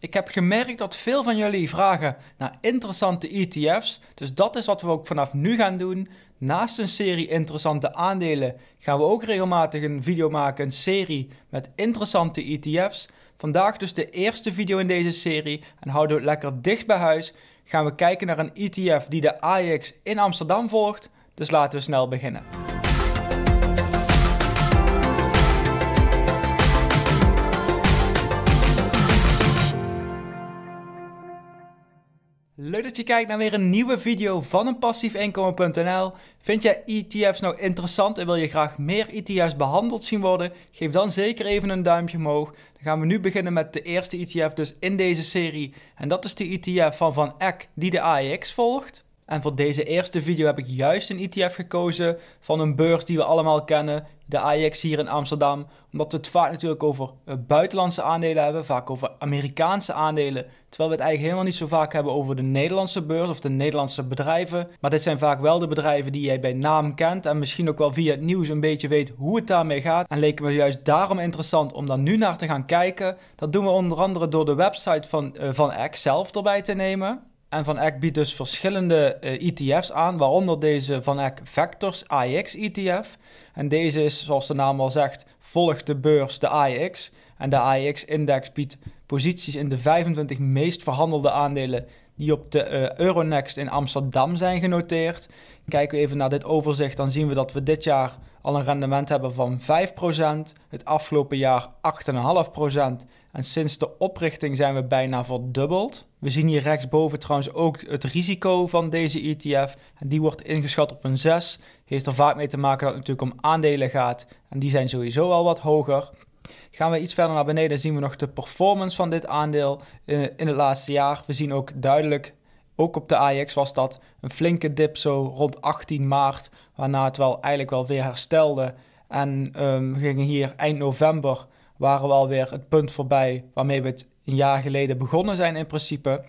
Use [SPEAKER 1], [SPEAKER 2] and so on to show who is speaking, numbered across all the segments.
[SPEAKER 1] Ik heb gemerkt dat veel van jullie vragen naar interessante ETF's. Dus dat is wat we ook vanaf nu gaan doen. Naast een serie interessante aandelen gaan we ook regelmatig een video maken, een serie met interessante ETF's. Vandaag dus de eerste video in deze serie en houden we het lekker dicht bij huis. Gaan we kijken naar een ETF die de AEX in Amsterdam volgt. Dus laten we snel beginnen. Leuk dat je kijkt naar weer een nieuwe video van een passiefinkomen.nl. Vind jij ETF's nou interessant en wil je graag meer ETF's behandeld zien worden? Geef dan zeker even een duimpje omhoog. Dan gaan we nu beginnen met de eerste ETF dus in deze serie. En dat is de ETF van Van Eck die de AEX volgt. En voor deze eerste video heb ik juist een ETF gekozen van een beurs die we allemaal kennen, de AIX hier in Amsterdam. Omdat we het vaak natuurlijk over eh, buitenlandse aandelen hebben, vaak over Amerikaanse aandelen. Terwijl we het eigenlijk helemaal niet zo vaak hebben over de Nederlandse beurs of de Nederlandse bedrijven. Maar dit zijn vaak wel de bedrijven die jij bij naam kent en misschien ook wel via het nieuws een beetje weet hoe het daarmee gaat. En leken we juist daarom interessant om daar nu naar te gaan kijken. Dat doen we onder andere door de website van, eh, van X zelf erbij te nemen. En Van Eck biedt dus verschillende ETF's eh, e aan, waaronder deze Van Eck Vectors AX ETF. En deze is, zoals de naam al zegt, volgt de beurs de AX. En de AX-index biedt posities in de 25 meest verhandelde aandelen die op de eh, Euronext in Amsterdam zijn genoteerd. Kijken we even naar dit overzicht, dan zien we dat we dit jaar al een rendement hebben van 5%, het afgelopen jaar 8,5% en sinds de oprichting zijn we bijna verdubbeld. We zien hier rechtsboven trouwens ook het risico van deze ETF. En die wordt ingeschat op een 6. Heeft er vaak mee te maken dat het natuurlijk om aandelen gaat. En die zijn sowieso al wat hoger. Gaan we iets verder naar beneden zien we nog de performance van dit aandeel eh, in, het laatste jaar. We zien ook duidelijk, ook op de AX was dat, een flinke dip zo rond 18 maart. Waarna het wel eigenlijk wel weer herstelde. En ehm, we gingen hier eind november waren we alweer het punt voorbij waarmee we het een jaar geleden begonnen zijn in principe.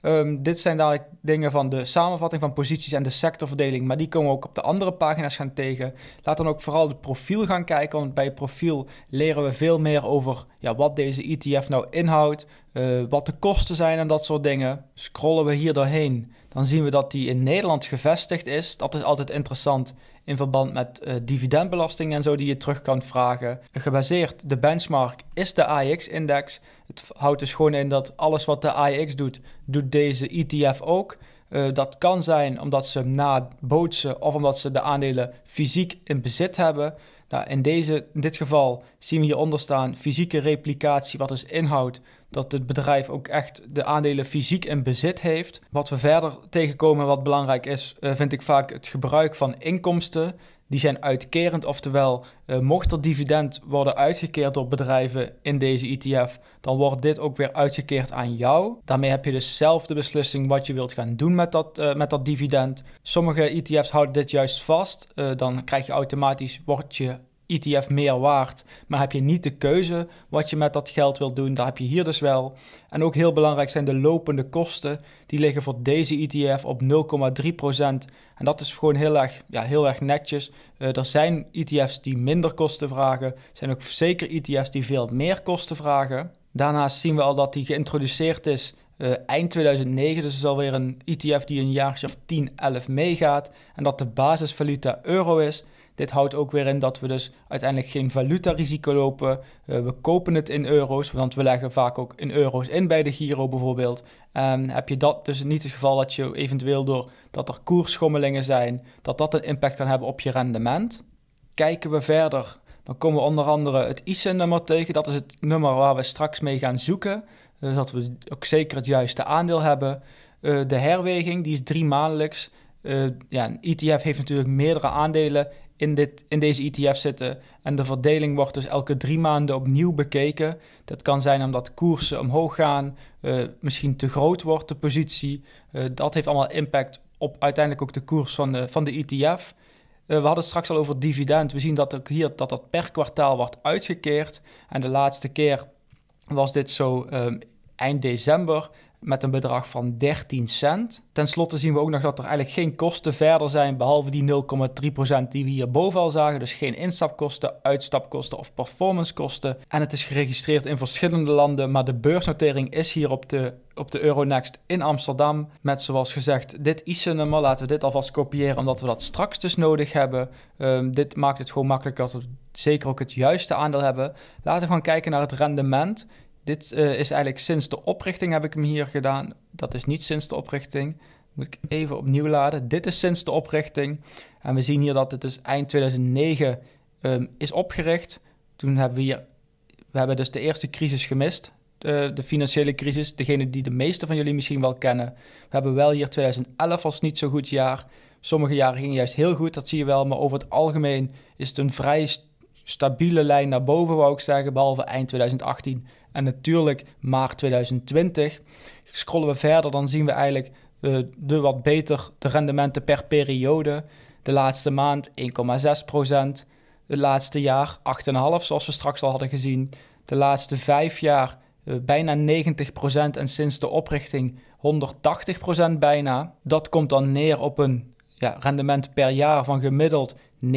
[SPEAKER 1] Ehm, dit zijn dadelijk dingen van de samenvatting van posities en de sectorverdeling, maar die komen we ook op de andere pagina's gaan tegen. Laat dan ook vooral het profiel gaan kijken, want bij het profiel leren we veel meer over ja, wat deze ETF nou inhoudt, eh, wat de kosten zijn en dat soort dingen. Scrollen we hier doorheen, dan zien we dat die in Nederland gevestigd is. Dat is altijd interessant in verband met uh, dividendbelasting en zo die je terug kan vragen. Gebaseerd de benchmark is de AX-index. Het houdt dus gewoon in dat alles wat de AIX doet, doet deze ETF ook. Eh, dat kan zijn omdat ze na nabootsen of omdat ze de aandelen fysiek in bezit hebben. Nou, in, deze, in dit geval zien we hieronder staan fysieke replicatie, wat dus inhoudt dat het bedrijf ook echt de aandelen fysiek in bezit heeft. Wat we verder tegenkomen, wat belangrijk is, eh, vind ik vaak het gebruik van inkomsten die zijn uitkerend. Oftewel, eh, mocht er dividend worden uitgekeerd door bedrijven in deze ETF, dan wordt dit ook weer uitgekeerd aan jou. Daarmee heb je dus zelf de beslissing wat je wilt gaan doen met dat, eh, met dat dividend. Sommige ETF's houden dit juist vast. Eh, dan krijg je automatisch, wordt je ETF meer waard, maar heb je niet de keuze wat je met dat geld wil doen. Daar heb je hier dus wel. En ook heel belangrijk zijn de lopende kosten. Die liggen voor deze ETF op 0,3%. En dat is gewoon heel erg, ja, heel erg netjes. Eh, er zijn ETF's die minder kosten vragen. Er zijn ook zeker ETF's die veel meer kosten vragen. Daarnaast zien we al dat die geïntroduceerd is eh, eind 2009. Dus is alweer een ETF die een jaartje of 10, 11 meegaat. En dat de basisvaluta euro is. Dit houdt ook weer in dat we dus uiteindelijk geen valutarisico lopen. Eh, we kopen het in euro's, want we leggen vaak ook in euro's in bij de Giro bijvoorbeeld. Um, heb je dat dus niet het geval dat je eventueel door dat er koersschommelingen zijn, dat dat een impact kan hebben op je rendement? Kijken we verder, dan komen we onder andere het ISIN-nummer tegen. Dat is het nummer waar we straks mee gaan zoeken. zodat eh, we ook zeker het juiste aandeel hebben. Eh, de herweging, die is drie maandelijks. ja, een ETF heeft natuurlijk meerdere aandelen in, dit, in deze ETF zitten. En de verdeling wordt dus elke drie maanden opnieuw bekeken. Dat kan zijn omdat koersen omhoog gaan, eh, misschien te groot wordt de positie. Eh, dat heeft allemaal impact op uiteindelijk ook de koers van de, van de ETF. Eh, we hadden straks al over dividend. We zien dat ook hier dat dat per kwartaal wordt uitgekeerd. En de laatste keer was dit zo ehm, eind december met een bedrag van 13 cent. Ten slotte zien we ook nog dat er eigenlijk geen kosten verder zijn, behalve die 0,3% die we hierboven al zagen. Dus geen instapkosten, uitstapkosten of performancekosten. En het is geregistreerd in verschillende landen, maar de beursnotering is hier op de, op de Euronext in Amsterdam. Met zoals gezegd dit ISO-nummer. Laten we dit alvast kopiëren, omdat we dat straks dus nodig hebben. Ehm, dit maakt het gewoon makkelijker dat we zeker ook het juiste aandeel hebben. Laten we gaan kijken naar het rendement. Dit eh, is eigenlijk sinds de oprichting heb ik hem hier gedaan. Dat is niet sinds de oprichting. Moet ik even opnieuw laden. Dit is sinds de oprichting. En we zien hier dat het dus eind 2009 ehm, is opgericht. Toen hebben we hier... We hebben dus de eerste crisis gemist. De, de, financiële crisis. Degene die de meeste van jullie misschien wel kennen. We hebben wel hier 2011 als niet zo goed jaar. Sommige jaren gingen juist heel goed, dat zie je wel. Maar over het algemeen is het een vrij stabiele lijn naar boven, wou ik zeggen. Behalve eind 2018 en natuurlijk maart 2020. Scrollen we verder, dan zien we eigenlijk eh, de wat beter de rendementen per periode. De laatste maand 1,6%. Het laatste jaar 8,5% zoals we straks al hadden gezien. De laatste vijf jaar eh, bijna 90% en sinds de oprichting 180% bijna. Dat komt dan neer op een ja, rendement per jaar van gemiddeld 9,6%,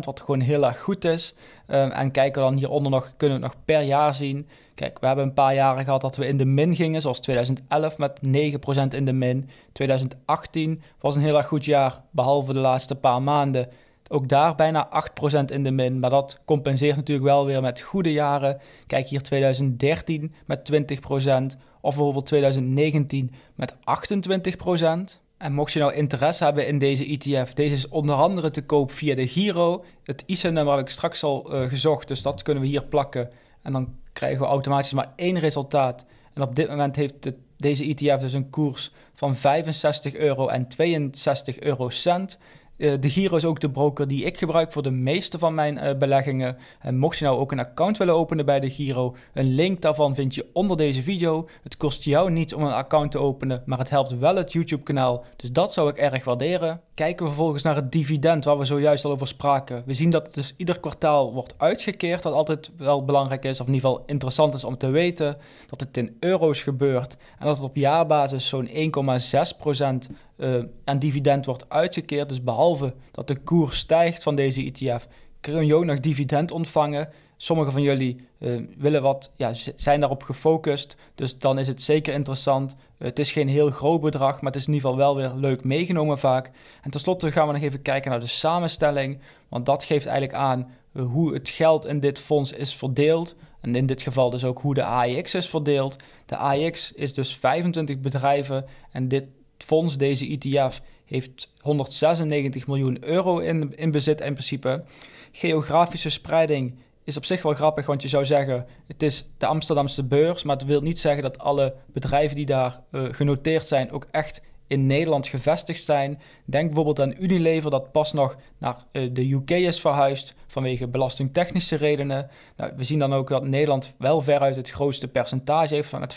[SPEAKER 1] wat gewoon heel erg goed is. Ehm, en kijken we dan hieronder nog, kunnen we het nog per jaar zien. Kijk, we hebben een paar jaren gehad dat we in de min gingen, zoals 2011 met 9% in de min. 2018 was een heel erg goed jaar, behalve de laatste paar maanden. Ook daar bijna 8% in de min, maar dat compenseert natuurlijk wel weer met goede jaren. Kijk hier 2013 met 20%, of bijvoorbeeld 2019 met 28%. En mocht je nou interesse hebben in deze ETF, deze is onder andere te koop via de Giro. Het ISA-nummer heb ik straks al eh, gezocht, dus dat kunnen we hier plakken. En dan krijgen we automatisch maar één resultaat. En op dit moment heeft deze ETF dus een koers van 65 euro en 62 euro cent. Eh, de Giro is ook de broker die ik gebruik voor de meeste van mijn eh, beleggingen. En mocht je nou ook een account willen openen bij de Giro, een link daarvan vind je onder deze video. Het kost jou niets om een account te openen, maar het helpt wel het YouTube kanaal. Dus dat zou ik erg waarderen. Kijken we vervolgens naar het dividend waar we zojuist al over spraken. We zien dat het dus ieder kwartaal wordt uitgekeerd, wat altijd wel belangrijk is, of in ieder geval interessant is om te weten. Dat het in euro's gebeurt en dat het op jaarbasis zo'n 1,6% uh, en dividend wordt uitgekeerd. Dus behalve dat de koers stijgt van deze ETF, kun je ook nog dividend ontvangen. Sommigen van jullie eh, willen wat, ja, zijn daarop gefocust. Dus dan is het zeker interessant. Eh, het is geen heel groot bedrag, maar het is in ieder geval wel weer leuk meegenomen vaak. En tenslotte gaan we nog even kijken naar de samenstelling. Want dat geeft eigenlijk aan hoe het geld in dit fonds is verdeeld. En in dit geval dus ook hoe de AIX is verdeeld. De AIX is dus 25 bedrijven en dit fonds, deze ETF, heeft 196 miljoen euro in, in bezit in principe. Geografische spreiding is op zich wel grappig, want je zou zeggen: het is de Amsterdamse beurs, maar het wil niet zeggen dat alle bedrijven die daar eh, genoteerd zijn ook echt in Nederland gevestigd zijn. Denk bijvoorbeeld aan Unilever, dat pas nog naar eh, de UK is verhuisd vanwege belastingtechnische redenen. Nou, we zien dan ook dat Nederland wel veruit het grootste percentage heeft, van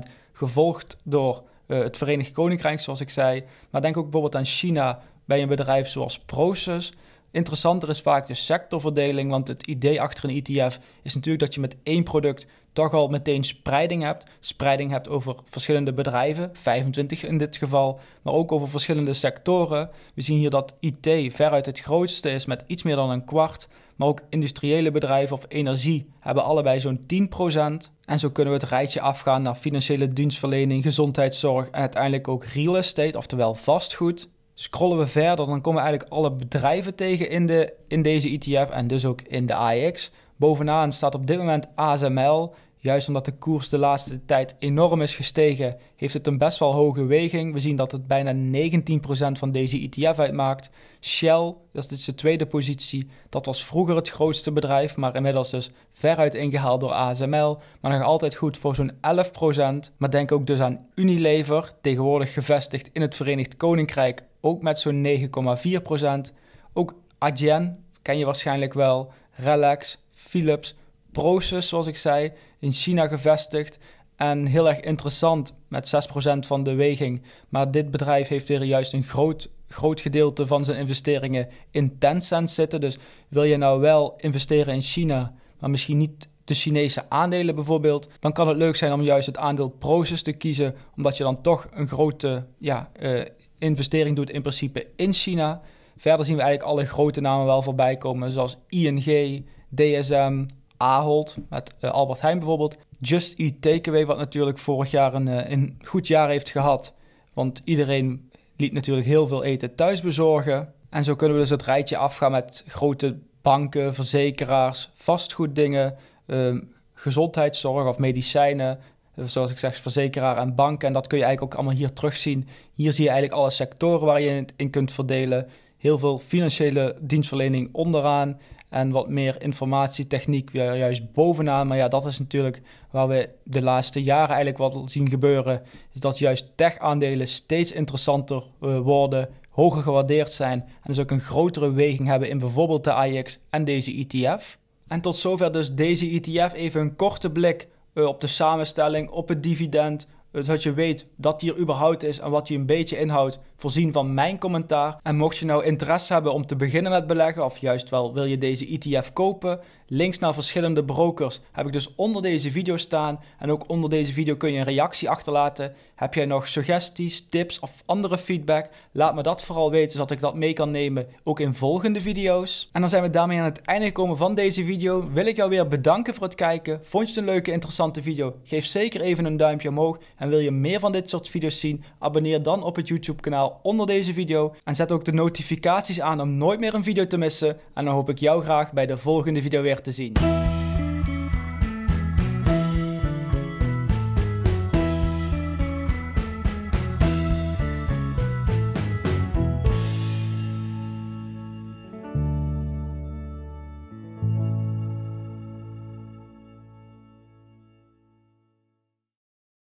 [SPEAKER 1] 75%, gevolgd door eh, het Verenigd Koninkrijk, zoals ik zei. Maar denk ook bijvoorbeeld aan China bij een bedrijf zoals Process. Interessanter is vaak de sectorverdeling, want het idee achter een ETF is natuurlijk dat je met één product toch al meteen spreiding hebt. Spreiding hebt over verschillende bedrijven, 25 in dit geval, maar ook over verschillende sectoren. We zien hier dat IT veruit het grootste is met iets meer dan een kwart. Maar ook industriële bedrijven of energie hebben allebei zo'n 10%. En zo kunnen we het rijtje afgaan naar financiële dienstverlening, gezondheidszorg en uiteindelijk ook real estate, oftewel vastgoed scrollen we verder, dan komen we eigenlijk alle bedrijven tegen in, de, in deze ETF en dus ook in de AX. Bovenaan staat op dit moment ASML. Juist omdat de koers de laatste tijd enorm is gestegen, heeft het een best wel hoge weging. We zien dat het bijna 19% van deze ETF uitmaakt. Shell, dat is de tweede positie. Dat was vroeger het grootste bedrijf, maar inmiddels dus veruit ingehaald door ASML. Maar nog altijd goed voor zo'n 11%. Maar denk ook dus aan Unilever, tegenwoordig gevestigd in het Verenigd Koninkrijk, ook met zo'n 9,4%. Ook Adyen, ken je waarschijnlijk wel, Relax, Philips, Proces, zoals ik zei, in China gevestigd. En heel erg interessant met 6% van de weging. Maar dit bedrijf heeft weer juist een groot, groot gedeelte van zijn investeringen in Tencent zitten. Dus wil je nou wel investeren in China, maar misschien niet de Chinese aandelen bijvoorbeeld, dan kan het leuk zijn om juist het aandeel Proces te kiezen, omdat je dan toch een grote ja, uh, investering doet in principe in China. Verder zien we eigenlijk alle grote namen wel voorbij komen, zoals ING, DSM, Ahold, met eh, Albert Heijn bijvoorbeeld. Just Eat Takeaway, wat natuurlijk vorig jaar een, eh, een goed jaar heeft gehad. Want iedereen liet natuurlijk heel veel eten thuis bezorgen. En zo kunnen we dus het rijtje afgaan met grote banken, verzekeraars, vastgoeddingen, ehm, gezondheidszorg of medicijnen, zoals ik zeg, verzekeraar en banken En dat kun je eigenlijk ook allemaal hier terugzien. Hier zie je eigenlijk alle sectoren waar je in kunt verdelen. Heel veel financiële dienstverlening onderaan. En wat meer informatietechniek juist bovenaan. Maar ja, dat is natuurlijk waar we de laatste jaren eigenlijk wat zien gebeuren. Is dat juist tech-aandelen steeds interessanter eh, worden, hoger gewaardeerd zijn. En dus ook een grotere weging hebben in bijvoorbeeld de AIX en deze ETF. En tot zover dus deze ETF. Even een korte blik eh, op de samenstelling, op het dividend. Eh, dat je weet dat hier überhaupt is en wat die een beetje inhoudt, voorzien van mijn commentaar. En mocht je nou interesse hebben om te beginnen met beleggen, of juist wel wil je deze ETF kopen, links naar verschillende brokers heb ik dus onder deze video staan. En ook onder deze video kun je een reactie achterlaten. Heb jij nog suggesties, tips of andere feedback? Laat me dat vooral weten, zodat ik dat mee kan nemen, ook in volgende video's. En dan zijn we daarmee aan het einde gekomen van deze video. Wil ik jou weer bedanken voor het kijken. Vond je het een leuke, interessante video? Geef zeker even een duimpje omhoog. En wil je meer van dit soort video's zien? Abonneer dan op het YouTube kanaal onder deze video. En zet ook de notificaties aan om nooit meer een video te missen. En dan hoop ik jou graag bij de volgende video weer te zien.